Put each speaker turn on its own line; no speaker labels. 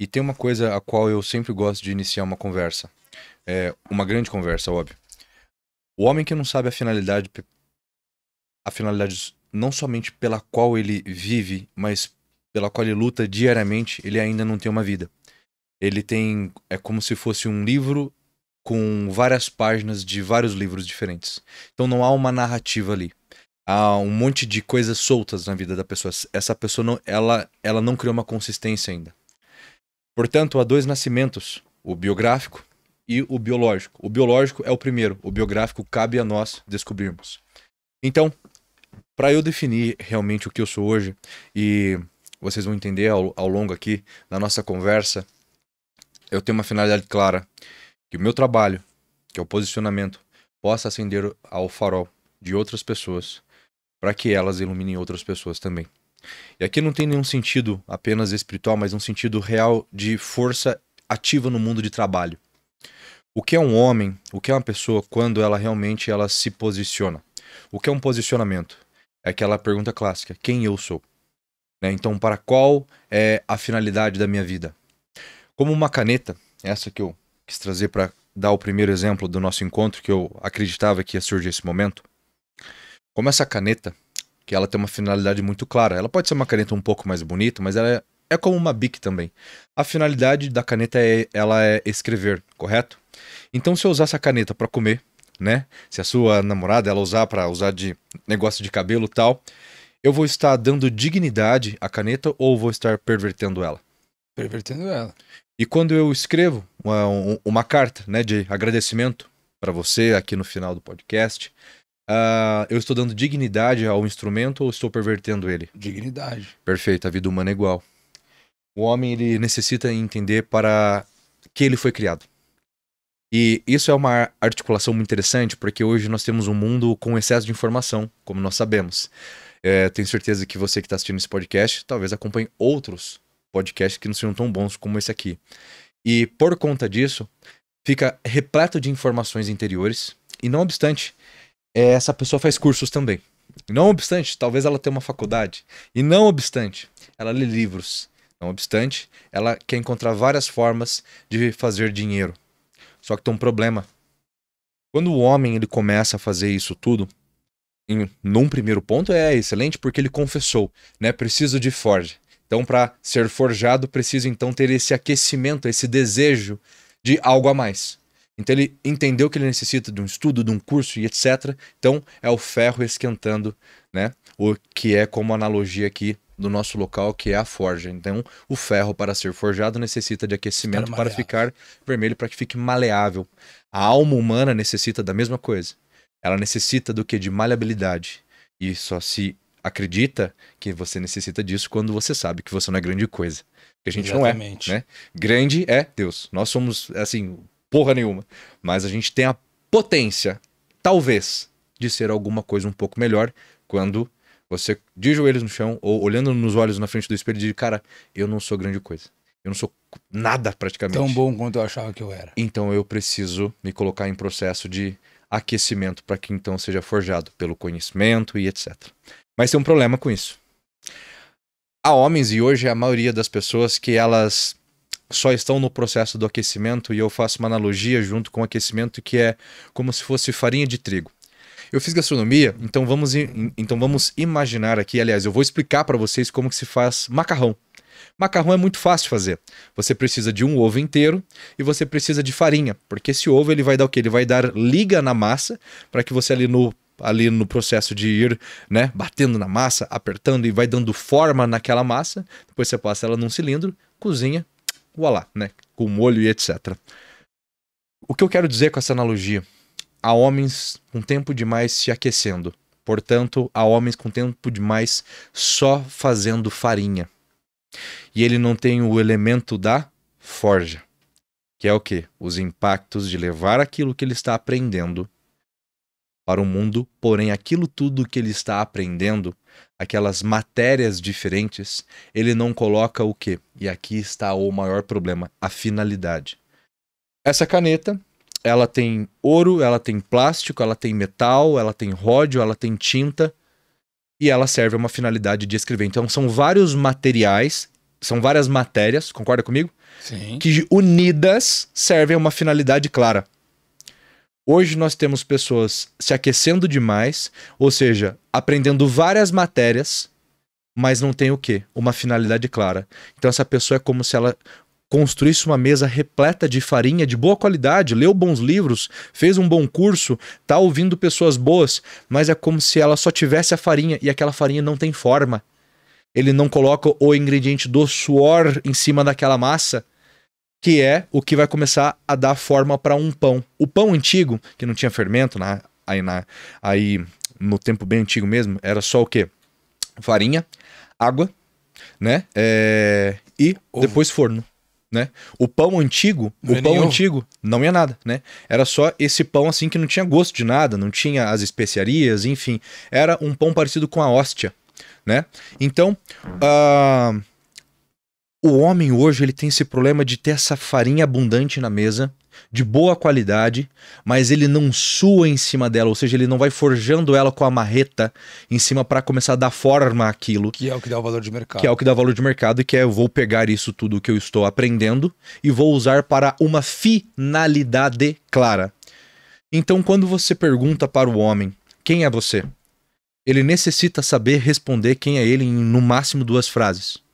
E tem uma coisa a qual eu sempre gosto de iniciar uma conversa. É uma grande conversa, óbvio. O homem que não sabe a finalidade, a finalidade não somente pela qual ele vive, mas pela qual ele luta diariamente, ele ainda não tem uma vida. Ele tem é como se fosse um livro com várias páginas de vários livros diferentes. Então não há uma narrativa ali. Há um monte de coisas soltas na vida da pessoa. Essa pessoa não, ela, ela não criou uma consistência ainda. Portanto, há dois nascimentos, o biográfico e o biológico. O biológico é o primeiro, o biográfico cabe a nós descobrirmos. Então, para eu definir realmente o que eu sou hoje, e vocês vão entender ao, ao longo aqui da nossa conversa, eu tenho uma finalidade clara: que o meu trabalho, que é o posicionamento, possa acender ao farol de outras pessoas, para que elas iluminem outras pessoas também. E aqui não tem nenhum sentido apenas espiritual, mas um sentido real de força ativa no mundo de trabalho. O que é um homem, o que é uma pessoa quando ela realmente ela se posiciona? O que é um posicionamento? É aquela pergunta clássica: quem eu sou? Né? Então, para qual é a finalidade da minha vida? Como uma caneta, essa que eu quis trazer para dar o primeiro exemplo do nosso encontro, que eu acreditava que ia surgir esse momento. Como essa caneta, que ela tem uma finalidade muito clara. Ela pode ser uma caneta um pouco mais bonita, mas ela é, é como uma Bic também. A finalidade da caneta é ela é escrever, correto? Então se eu usar essa caneta para comer, né? Se a sua namorada ela usar para usar de negócio de cabelo tal, eu vou estar dando dignidade à caneta ou vou estar pervertendo ela? Pervertendo ela. E quando eu escrevo uma, uma carta, né, de agradecimento para você aqui no final do podcast, Uh, eu estou dando dignidade ao instrumento ou estou pervertendo ele? Dignidade. Perfeito, a vida humana é igual. O homem ele necessita entender para que ele foi criado. E isso é uma articulação muito interessante, porque hoje nós temos um mundo com excesso de informação, como nós sabemos. É, tenho certeza que você que está assistindo esse podcast talvez acompanhe outros podcasts que não sejam tão bons como esse aqui. E por conta disso, fica repleto de informações interiores, e não obstante, é essa pessoa faz cursos também. Não obstante, talvez ela tenha uma faculdade. E não obstante, ela lê livros. Não obstante, ela quer encontrar várias formas de fazer dinheiro. Só que tem um problema. Quando o homem ele começa a fazer isso tudo, em, num primeiro ponto é excelente porque ele confessou, né? Preciso de forja. Então, para ser forjado, preciso então ter esse aquecimento, esse desejo de algo a mais. Então ele entendeu que ele necessita de um estudo, de um curso e etc. Então é o ferro esquentando, né? O que é como analogia aqui do nosso local, que é a forja. Então, o ferro para ser forjado necessita de aquecimento para ficar vermelho, para que fique maleável. A alma humana necessita da mesma coisa. Ela necessita do que de maleabilidade. E só se acredita que você necessita disso quando você sabe que você não é grande coisa. Que a gente Exatamente. não é, né? Grande é Deus. Nós somos assim, porra nenhuma. Mas a gente tem a potência, talvez, de ser alguma coisa um pouco melhor quando você de joelhos no chão ou olhando nos olhos na frente do espelho e diz, cara, eu não sou grande coisa. Eu não sou nada praticamente. Tão bom quanto eu achava que eu era. Então eu preciso me colocar em processo de aquecimento para que então seja forjado pelo conhecimento e etc. Mas tem um problema com isso. Há homens e hoje a maioria das pessoas que elas só estão no processo do aquecimento, e eu faço uma analogia junto com o aquecimento que é como se fosse farinha de trigo. Eu fiz gastronomia, então vamos, então vamos imaginar aqui, aliás, eu vou explicar para vocês como que se faz macarrão. Macarrão é muito fácil fazer. Você precisa de um ovo inteiro e você precisa de farinha, porque esse ovo ele vai dar o quê? Ele vai dar liga na massa para que você ali no ali no processo de ir, né, batendo na massa, apertando e vai dando forma naquela massa. Depois você passa ela num cilindro, cozinha o né? Com molho e etc. O que eu quero dizer com essa analogia? Há homens com tempo demais se aquecendo. Portanto, há homens com tempo demais só fazendo farinha. E ele não tem o elemento da forja, que é o que? Os impactos de levar aquilo que ele está aprendendo para o mundo, porém aquilo tudo que ele está aprendendo, aquelas matérias diferentes, ele não coloca o quê? E aqui está o maior problema, a finalidade. Essa caneta, ela tem ouro, ela tem plástico, ela tem metal, ela tem ródio, ela tem tinta e ela serve a uma finalidade de escrever. Então são vários materiais, são várias matérias, concorda comigo? Sim. Que unidas servem a uma finalidade clara. Hoje nós temos pessoas se aquecendo demais, ou seja, aprendendo várias matérias, mas não tem o quê? Uma finalidade clara. Então essa pessoa é como se ela construísse uma mesa repleta de farinha de boa qualidade, leu bons livros, fez um bom curso, tá ouvindo pessoas boas, mas é como se ela só tivesse a farinha e aquela farinha não tem forma. Ele não coloca o ingrediente do suor em cima daquela massa que é o que vai começar a dar forma para um pão. O pão antigo, que não tinha fermento né, aí, na, aí no tempo bem antigo mesmo, era só o quê? Farinha, água, né? É... E ovo. depois forno. Né? O pão antigo, não o pão ovo. antigo não ia nada, né? Era só esse pão assim que não tinha gosto de nada, não tinha as especiarias, enfim, era um pão parecido com a hóstia, né? Então, uh o homem hoje ele tem esse problema de ter essa farinha abundante na mesa, de boa qualidade, mas ele não sua em cima dela, ou seja, ele não vai forjando ela com a marreta em cima para começar a dar forma àquilo. Que é o que dá o valor de mercado. Que é o que dá o valor de mercado e que é eu vou pegar isso tudo que eu estou aprendendo e vou usar para uma finalidade clara. Então, quando você pergunta para o homem quem é você, ele necessita saber responder quem é ele em no máximo duas frases.